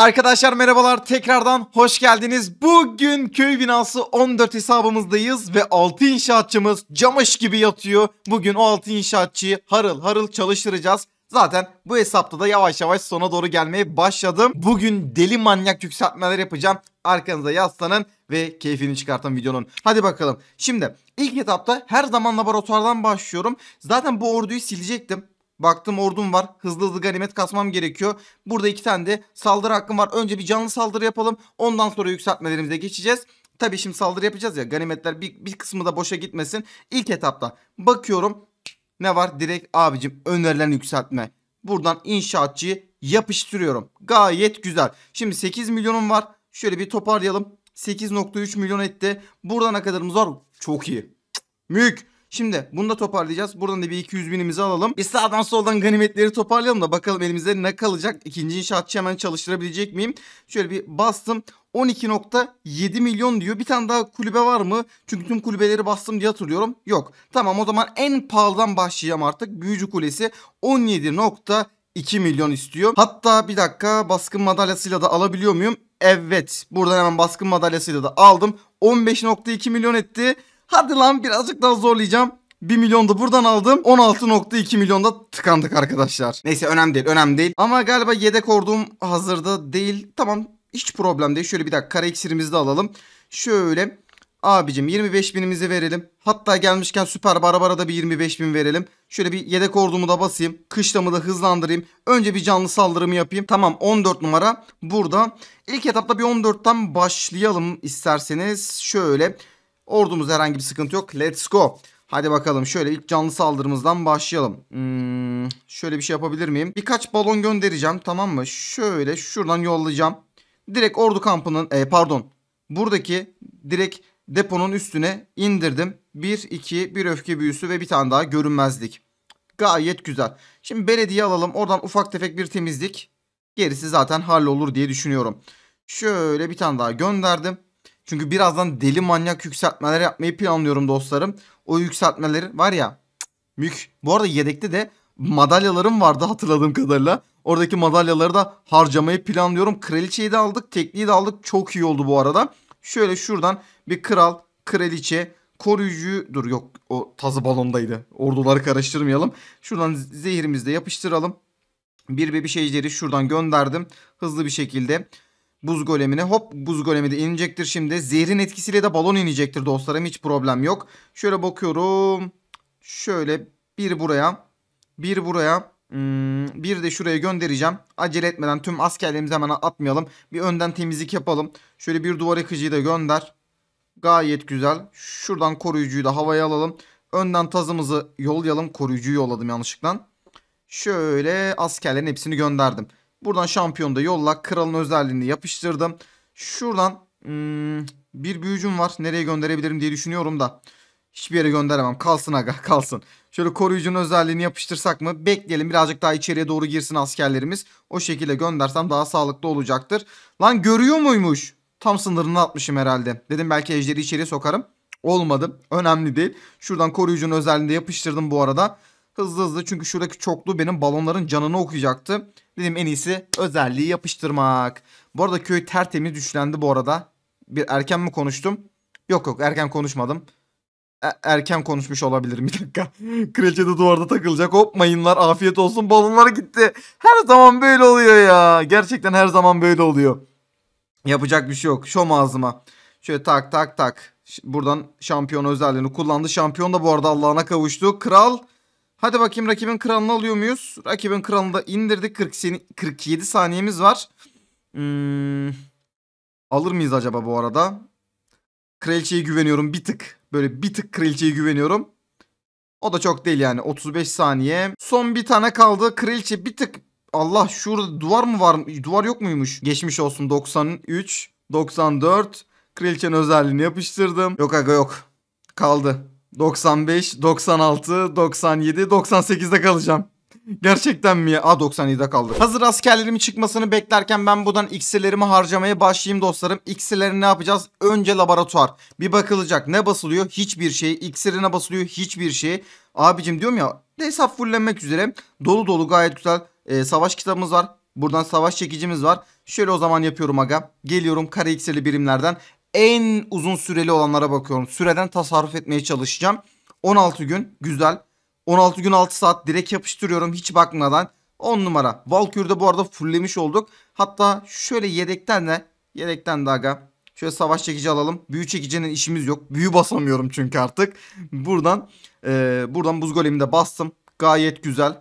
Arkadaşlar merhabalar tekrardan hoş geldiniz. Bugün köy binası 14 hesabımızdayız ve 6 inşaatçımız camış gibi yatıyor. Bugün o 6 inşaatçıyı harıl harıl çalıştıracağız. Zaten bu hesapta da yavaş yavaş sona doğru gelmeye başladım. Bugün deli manyak yükseltmeler yapacağım. Arkanıza yaslanın ve keyfini çıkartın videonun. Hadi bakalım. Şimdi ilk etapta her zaman laboratuvardan başlıyorum. Zaten bu orduyu silecektim. Baktım ordum var. Hızlı hızlı ganimet kasmam gerekiyor. Burada iki tane de saldırı hakkım var. Önce bir canlı saldırı yapalım. Ondan sonra yükseltmelerimize geçeceğiz. Tabii şimdi saldırı yapacağız ya. Ganimetler bir, bir kısmı da boşa gitmesin. İlk etapta bakıyorum. Ne var? Direkt abicim önerilen yükseltme. Buradan inşaatçıyı yapıştırıyorum. Gayet güzel. Şimdi 8 milyonum var. Şöyle bir toparlayalım. 8.3 milyon etti. Buradan ne kadarımız var? Çok iyi. Mük. Şimdi bunu da toparlayacağız. Buradan da bir 200 binimizi alalım. Bir sağdan soldan ganimetleri toparlayalım da bakalım elimizde ne kalacak. İkinci inşaatçı hemen çalıştırabilecek miyim? Şöyle bir bastım. 12.7 milyon diyor. Bir tane daha kulübe var mı? Çünkü tüm kulübeleri bastım diye hatırlıyorum. Yok. Tamam o zaman en pahalıdan başlayacağım artık. Büyücü Kulesi 17.2 milyon istiyor. Hatta bir dakika baskın madalyasıyla da alabiliyor muyum? Evet. Buradan hemen baskın madalyasıyla da aldım. 15.2 milyon etti. Hadi lan birazcık daha zorlayacağım. 1 milyon da buradan aldım. 16.2 milyon da tıkandık arkadaşlar. Neyse önemli değil önemli değil. Ama galiba yedek ordum hazırda değil. Tamam hiç problem değil. Şöyle bir dakika kara iksirimizi de alalım. Şöyle abicim 25 binimizi verelim. Hatta gelmişken süper barabara da bir 25 bin verelim. Şöyle bir yedek ordumu da basayım. Kışlamı da hızlandırayım. Önce bir canlı saldırımı yapayım. Tamam 14 numara burada. İlk etapta bir 14'ten başlayalım isterseniz. Şöyle Ordumuz herhangi bir sıkıntı yok. Let's go. Hadi bakalım şöyle ilk canlı saldırımızdan başlayalım. Hmm, şöyle bir şey yapabilir miyim? Birkaç balon göndereceğim tamam mı? Şöyle şuradan yollayacağım. Direkt ordu kampının e, pardon buradaki direkt deponun üstüne indirdim. 1, 2, bir öfke büyüsü ve bir tane daha görünmezlik. Gayet güzel. Şimdi belediye alalım. Oradan ufak tefek bir temizlik. Gerisi zaten hallolur diye düşünüyorum. Şöyle bir tane daha gönderdim. Çünkü birazdan deli manyak yükseltmeler yapmayı planlıyorum dostlarım. O yükseltmeleri var ya mük. Bu arada yedekte de madalyalarım vardı hatırladığım kadarıyla. Oradaki madalyaları da harcamayı planlıyorum. Kraliçeyi de aldık, tekniği de aldık. Çok iyi oldu bu arada. Şöyle şuradan bir kral, kraliçe, koruyucu... Dur yok o tazı balondaydı. Orduları karıştırmayalım. Şuradan zehirimizi de yapıştıralım. Bir bebiş ejderi şuradan gönderdim. Hızlı bir şekilde buz golemine. Hop buz golemi de inecektir şimdi. Zehrin etkisiyle de balon inecektir dostlarım. Hiç problem yok. Şöyle bakıyorum. Şöyle bir buraya. Bir buraya. Hmm, bir de şuraya göndereceğim. Acele etmeden tüm askerlerimizi hemen atmayalım. Bir önden temizlik yapalım. Şöyle bir duvar yıkıcıyı da gönder. Gayet güzel. Şuradan koruyucuyu da havaya alalım. Önden tazımızı yollayalım. Koruyucuyu yolladım yanlışlıkla. Şöyle askerlerin hepsini gönderdim. Buradan şampiyonu da yolla. Kralın özelliğini yapıştırdım. Şuradan hmm, bir büyücüm var. Nereye gönderebilirim diye düşünüyorum da. Hiçbir yere gönderemem. Kalsın aga kalsın. Şöyle koruyucunun özelliğini yapıştırsak mı? Bekleyelim birazcık daha içeriye doğru girsin askerlerimiz. O şekilde göndersem daha sağlıklı olacaktır. Lan görüyor muymuş? Tam sınırını atmışım herhalde. Dedim belki ejderi içeriye sokarım. Olmadı. Önemli değil. Şuradan koruyucunun özelliğini de yapıştırdım bu arada. Hızlı hızlı çünkü şuradaki çokluğu benim balonların canını okuyacaktı. Dedim en iyisi özelliği yapıştırmak. Bu arada köy tertemiz düşlendi bu arada. Bir erken mi konuştum? Yok yok erken konuşmadım. E erken konuşmuş olabilirim bir dakika. Kraliçe de duvarda takılacak. Hop mayınlar afiyet olsun balonlar gitti. Her zaman böyle oluyor ya. Gerçekten her zaman böyle oluyor. Yapacak bir şey yok. Şom ağzıma. Şöyle tak tak tak. Buradan şampiyon özelliğini kullandı. Şampiyon da bu arada Allah'ına kavuştu. Kral Hadi bakayım rakibin kralını alıyor muyuz? Rakibin kralını da indirdik. 47 saniyemiz var. Hmm, alır mıyız acaba bu arada? Kraliçeye güveniyorum bir tık. Böyle bir tık kraliçeye güveniyorum. O da çok değil yani 35 saniye. Son bir tane kaldı. Kraliçe bir tık Allah şurada duvar mı var? Duvar yok muymuş? Geçmiş olsun 93, 94. Kraliçenin özelliğini yapıştırdım. Yok aga yok. Kaldı. 95, 96, 97, 98'de kalacağım. Gerçekten mi ya? A 97'de kaldı. Hazır askerlerimin çıkmasını beklerken ben buradan iksirlerimi harcamaya başlayayım dostlarım. İksirleri ne yapacağız? Önce laboratuvar. Bir bakılacak. Ne basılıyor? Hiçbir şey. İksirine basılıyor? Hiçbir şey. Abicim diyorum ya hesap fullenmek üzere. Dolu dolu gayet güzel. Ee, savaş kitabımız var. Buradan savaş çekicimiz var. Şöyle o zaman yapıyorum aga. Geliyorum kare iksirli birimlerden en uzun süreli olanlara bakıyorum. Süreden tasarruf etmeye çalışacağım. 16 gün güzel. 16 gün 6 saat direkt yapıştırıyorum hiç bakmadan. 10 numara. Valkür'de bu arada fulllemiş olduk. Hatta şöyle yedekten de yedekten de aga. Şöyle savaş çekici alalım. Büyü çekicinin işimiz yok. Büyü basamıyorum çünkü artık. Buradan e, buradan buz golemi de bastım. Gayet güzel.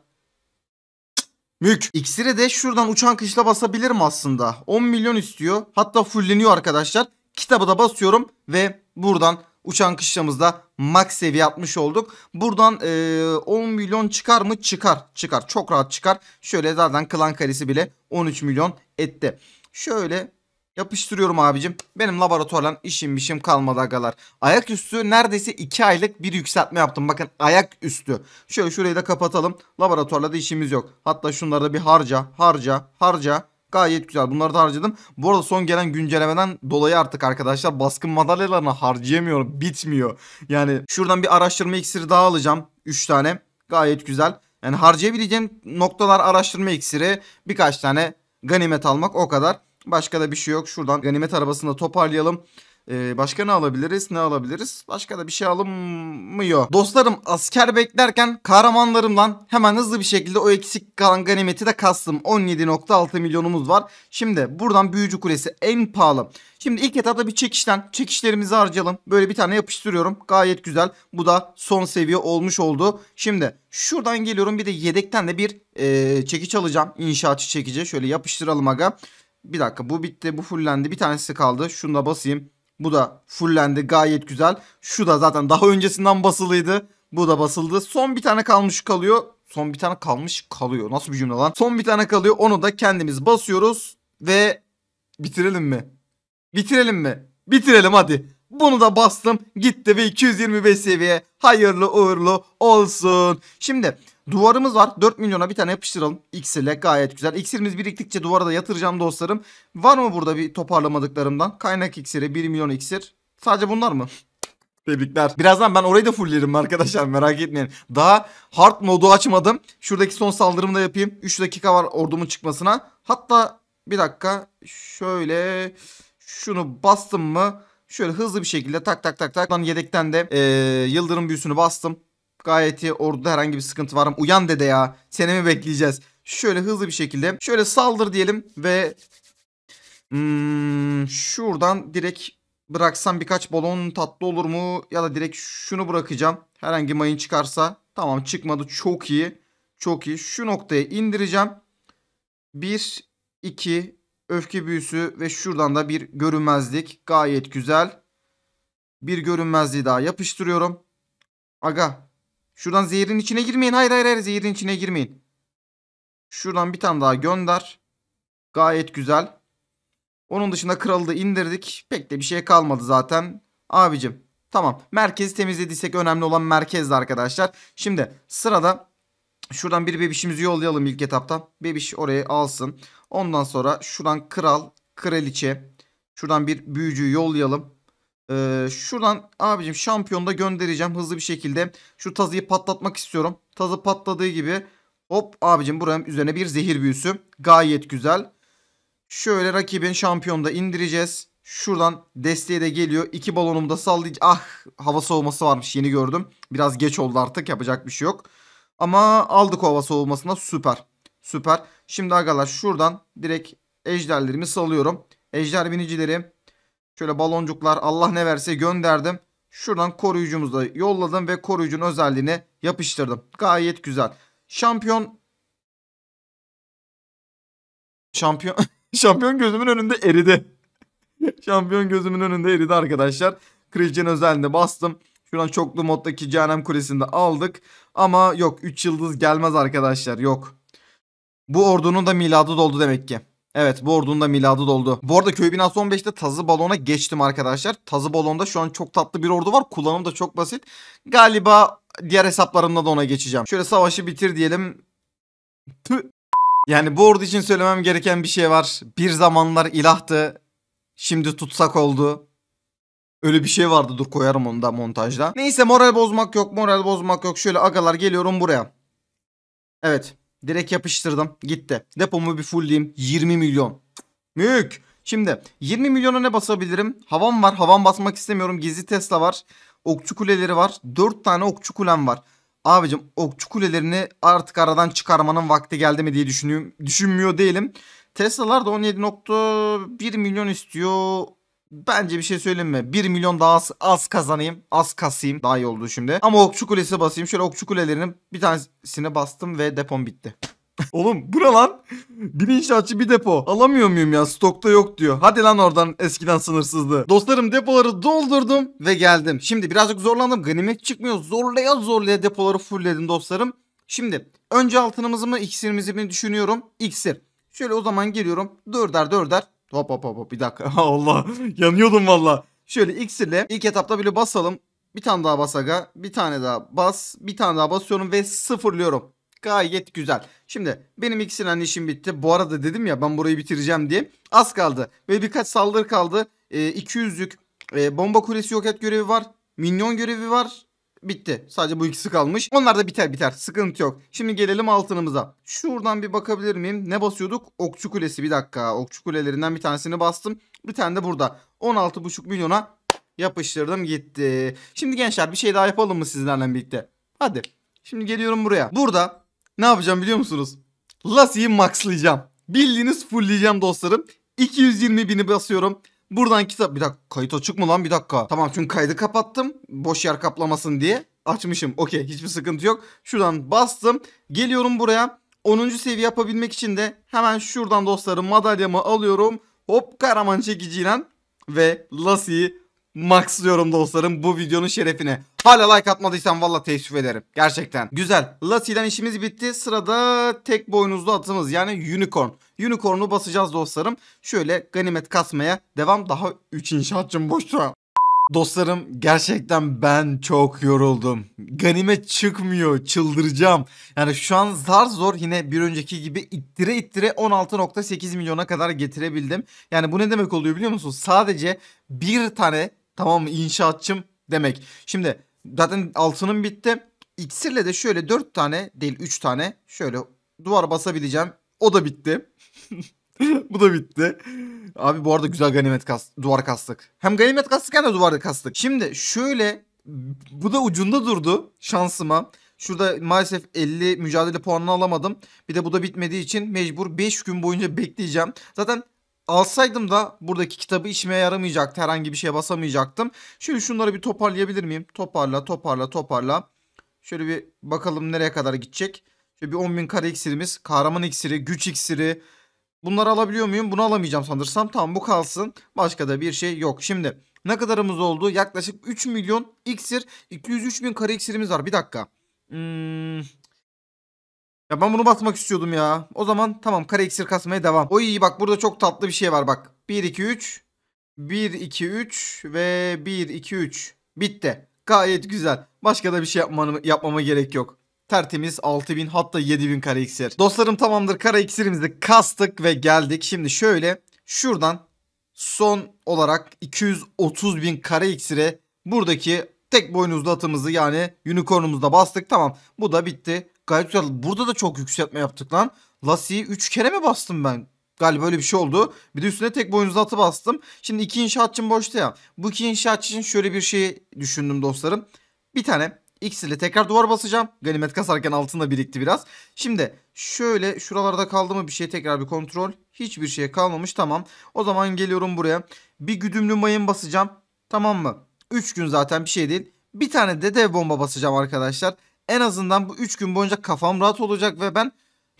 Mük. İksiri de şuradan uçan kışla basabilirim aslında. 10 milyon istiyor. Hatta fullleniyor arkadaşlar. Kitabı da basıyorum ve buradan uçan kışlamızda max seviye atmış olduk. Buradan e, 10 milyon çıkar mı? Çıkar. Çıkar. Çok rahat çıkar. Şöyle zaten klan karesi bile 13 milyon etti. Şöyle yapıştırıyorum abicim. Benim laboratuvarla işim işim kalmadı agalar. Ayaküstü neredeyse 2 aylık bir yükseltme yaptım. Bakın ayaküstü. Şöyle şurayı da kapatalım. Laboratuvarla da işimiz yok. Hatta şunları da bir harca harca harca Gayet güzel. Bunları da harcadım. Bu arada son gelen güncellemeden dolayı artık arkadaşlar baskın madalyalarını harcayamıyorum. Bitmiyor. Yani şuradan bir araştırma iksiri daha alacağım. 3 tane. Gayet güzel. Yani harcayabileceğim noktalar araştırma iksiri. Birkaç tane ganimet almak o kadar. Başka da bir şey yok. Şuradan ganimet arabasını da toparlayalım. Ee, başka ne alabiliriz? Ne alabiliriz? Başka da bir şey alınmıyor. Dostlarım asker beklerken kahramanlarımdan hemen hızlı bir şekilde o eksik kalan ganimeti de kastım. 17.6 milyonumuz var. Şimdi buradan büyücü kulesi en pahalı. Şimdi ilk etapta bir çekişten çekişlerimizi harcayalım. Böyle bir tane yapıştırıyorum. Gayet güzel. Bu da son seviye olmuş oldu. Şimdi şuradan geliyorum bir de yedekten de bir e, çekiç alacağım. İnşaatçı çekici. Şöyle yapıştıralım aga. Bir dakika bu bitti bu fullendi. Bir tanesi kaldı. Şunu da basayım. Bu da fullendi gayet güzel. Şu da zaten daha öncesinden basılıydı. Bu da basıldı. Son bir tane kalmış kalıyor. Son bir tane kalmış kalıyor. Nasıl bir cümle lan? Son bir tane kalıyor. Onu da kendimiz basıyoruz ve bitirelim mi? Bitirelim mi? Bitirelim hadi. Bunu da bastım. Gitti ve 225 seviye. Hayırlı uğurlu olsun. Şimdi Duvarımız var. 4 milyona bir tane yapıştıralım. İksirle gayet güzel. İksirimiz biriktikçe duvara da yatıracağım dostlarım. Var mı burada bir toparlamadıklarımdan? Kaynak iksiri 1 milyon iksir. Sadece bunlar mı? Tebrikler. Birazdan ben orayı da fulllerim arkadaşlar merak etmeyin. Daha hard modu açmadım. Şuradaki son saldırımı da yapayım. 3 dakika var ordumun çıkmasına. Hatta bir dakika şöyle şunu bastım mı şöyle hızlı bir şekilde tak tak tak tak. Lan yedekten de ee, yıldırım büyüsünü bastım. Gayet iyi. Orduda herhangi bir sıkıntı var mı? Uyan dede ya. Seni mi bekleyeceğiz? Şöyle hızlı bir şekilde. Şöyle saldır diyelim ve... Hmm, şuradan direkt bıraksam birkaç balon tatlı olur mu? Ya da direkt şunu bırakacağım. Herhangi mayın çıkarsa. Tamam çıkmadı. Çok iyi. Çok iyi. Şu noktaya indireceğim. 1, 2, öfke büyüsü ve şuradan da bir görünmezlik. Gayet güzel. Bir görünmezliği daha yapıştırıyorum. Aga Şuradan zehrin içine girmeyin. Hayır hayır hayır zehrin içine girmeyin. Şuradan bir tane daha gönder. Gayet güzel. Onun dışında kralı da indirdik. Pek de bir şey kalmadı zaten. Abicim tamam merkezi temizlediysek önemli olan merkezdi arkadaşlar. Şimdi sırada şuradan bir bebişimizi yollayalım ilk etapta. Bebiş oraya alsın. Ondan sonra şuradan kral, kraliçe. Şuradan bir büyücüyü yollayalım. Ee, şuradan abicim şampiyonda göndereceğim hızlı bir şekilde. Şu tazıyı patlatmak istiyorum. Tazı patladığı gibi hop abicim buranın üzerine bir zehir büyüsü. Gayet güzel. Şöyle rakibin şampiyonda indireceğiz. Şuradan desteğe de geliyor. İki balonumu da sallayacağım. Ah hava soğuması varmış yeni gördüm. Biraz geç oldu artık yapacak bir şey yok. Ama aldık o hava soğumasına süper. Süper. Şimdi arkadaşlar şuradan direkt ejderlerimi salıyorum. Ejder binicileri Şöyle baloncuklar Allah ne verse gönderdim. Şuradan koruyucumuzu da yolladım ve koruyucunun özelliğini yapıştırdım. Gayet güzel. Şampiyon Şampiyon Şampiyon gözümün önünde eridi. Şampiyon gözümün önünde eridi arkadaşlar. Christian özelliğini bastım. Şuradan çoklu moddaki cehennem kulesini de aldık. Ama yok 3 yıldız gelmez arkadaşlar yok. Bu ordunun da miladı doldu demek ki. Evet Bordun'da miladı doldu. Bu arada köy binası 15'te tazı balona geçtim arkadaşlar. Tazı balonda şu an çok tatlı bir ordu var. Kullanım da çok basit. Galiba diğer hesaplarımda da ona geçeceğim. Şöyle savaşı bitir diyelim. Tüh. Yani bu ordu için söylemem gereken bir şey var. Bir zamanlar ilahtı. Şimdi tutsak oldu. Öyle bir şey vardı dur koyarım onu da montajda. Neyse moral bozmak yok moral bozmak yok. Şöyle agalar geliyorum buraya. Evet. Direkt yapıştırdım. Gitti. Depomu bir fullleyeyim. 20 milyon. Mük. Şimdi 20 milyona ne basabilirim? Havam var. Havam basmak istemiyorum. Gizli Tesla var. Okçu kuleleri var. 4 tane okçu kulem var. Abicim okçu kulelerini artık aradan çıkarmanın vakti geldi mi diye düşünüyorum. Düşünmüyor değilim. Tesla'lar da 17.1 milyon istiyor. Bence bir şey söyleyeyim mi? 1 milyon daha az, az kazanayım. Az kasayım. Daha iyi oldu şimdi. Ama okçu kulesi basayım. Şöyle okçu kulelerinin bir tanesine bastım ve depom bitti. Oğlum bu ne lan? Bir inşaatçı bir depo. Alamıyor muyum ya? Stokta yok diyor. Hadi lan oradan eskiden sınırsızdı. Dostlarım depoları doldurdum ve geldim. Şimdi birazcık zorlandım. Ganimet çıkmıyor. Zorlaya zorlaya depoları fullledim dostlarım. Şimdi önce altınımızı mı iksirimizi mi düşünüyorum. İksir. Şöyle o zaman geliyorum. Dörder dörder Hop hop hop hop bir dakika. Allah yanıyordum valla. Şöyle x ile ilk etapta böyle basalım. Bir tane daha bas aga. Bir tane daha bas. Bir tane daha basıyorum ve sıfırlıyorum. Gayet güzel. Şimdi benim iksirle işim bitti. Bu arada dedim ya ben burayı bitireceğim diye. Az kaldı. Ve birkaç saldırı kaldı. E, ee, 200'lük e, bomba kulesi yok et görevi var. Minyon görevi var. Bitti. Sadece bu ikisi kalmış. Onlar da biter biter. Sıkıntı yok. Şimdi gelelim altınımıza. Şuradan bir bakabilir miyim? Ne basıyorduk? Okçu kulesi. Bir dakika. Okçu kulelerinden bir tanesini bastım. Bir tane de burada. 16,5 milyona yapıştırdım gitti. Şimdi gençler bir şey daha yapalım mı sizlerle birlikte? Hadi. Şimdi geliyorum buraya. Burada ne yapacağım biliyor musunuz? Lassie'yi maxlayacağım. Bildiğiniz fullleyeceğim dostlarım. 220 bini basıyorum. Buradan kitap... Bir dakika kayıt açık mı lan bir dakika. Tamam çünkü kaydı kapattım. Boş yer kaplamasın diye. Açmışım. Okey hiçbir sıkıntı yok. Şuradan bastım. Geliyorum buraya. 10. seviye yapabilmek için de hemen şuradan dostlarım madalyamı alıyorum. Hop kahraman çekiciyle ve Lassie'yi Max diyorum dostlarım bu videonun şerefine. Hala like atmadıysan valla teessüf ederim. Gerçekten. Güzel. Lassie'den işimiz bitti. Sırada tek boynuzlu atımız yani unicorn. Unicorn'u basacağız dostlarım. Şöyle ganimet kasmaya devam. Daha 3 inşaatçım boşta. Dostlarım gerçekten ben çok yoruldum. Ganimet çıkmıyor çıldıracağım. Yani şu an zar zor yine bir önceki gibi ittire ittire 16.8 milyona kadar getirebildim. Yani bu ne demek oluyor biliyor musunuz? Sadece bir tane Tamam mı inşaatçım demek. Şimdi zaten altının bitti. İksirle de şöyle 4 tane değil 3 tane şöyle duvar basabileceğim. O da bitti. bu da bitti. Abi bu arada güzel ganimet kas duvar kastık. Hem ganimet kastık hem de duvar kastık. Şimdi şöyle bu da ucunda durdu şansıma. Şurada maalesef 50 mücadele puanını alamadım. Bir de bu da bitmediği için mecbur 5 gün boyunca bekleyeceğim. Zaten Alsaydım da buradaki kitabı işime yaramayacaktı. Herhangi bir şeye basamayacaktım. Şimdi şunları bir toparlayabilir miyim? Toparla, toparla, toparla. Şöyle bir bakalım nereye kadar gidecek. Şöyle bir 10.000 kare iksirimiz. Kahraman iksiri, güç iksiri. Bunları alabiliyor muyum? Bunu alamayacağım sanırsam. Tamam bu kalsın. Başka da bir şey yok. Şimdi ne kadarımız oldu? Yaklaşık 3 milyon iksir. 203 bin kare iksirimiz var. Bir dakika. Hmm... Ya ben bunu basmak istiyordum ya. O zaman tamam kare iksir kasmaya devam. O iyi bak burada çok tatlı bir şey var bak. 1 2 3 1 2 3 ve 1 2 3. Bitti. Gayet güzel. Başka da bir şey yapmam, yapmama gerek yok. Tertemiz 6000 hatta 7000 kare iksir. Dostlarım tamamdır kare iksirimizi kastık ve geldik. Şimdi şöyle şuradan son olarak 230 bin kare iksire buradaki tek boynuzlu atımızı yani unicornumuzda bastık. Tamam bu da bitti. Gayet güzel. Burada da çok yükseltme yaptık lan. Lassi'yi 3 kere mi bastım ben? Galiba böyle bir şey oldu. Bir de üstüne tek boynuzlu atı bastım. Şimdi iki inşaatçım boşta ya. Bu iki inşaatçının şöyle bir şey düşündüm dostlarım. Bir tane X ile tekrar duvar basacağım. Ganimet kasarken altında birikti biraz. Şimdi şöyle şuralarda kaldı mı bir şey tekrar bir kontrol. Hiçbir şey kalmamış tamam. O zaman geliyorum buraya. Bir güdümlü mayın basacağım. Tamam mı? 3 gün zaten bir şey değil. Bir tane de dev bomba basacağım arkadaşlar. En azından bu 3 gün boyunca kafam rahat olacak ve ben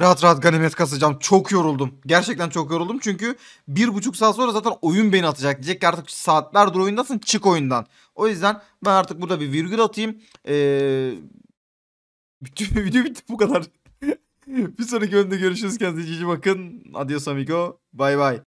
rahat rahat ganimet kasacağım. Çok yoruldum. Gerçekten çok yoruldum çünkü bir buçuk saat sonra zaten oyun beni atacak. Diyecek ki artık saatlerdir oyundasın çık oyundan. O yüzden ben artık burada bir virgül atayım. Ee, bütün video bitti bu kadar. bir sonraki bölümde görüşürüz. Kendinize iyi bakın. Adios amigo. Bay bay.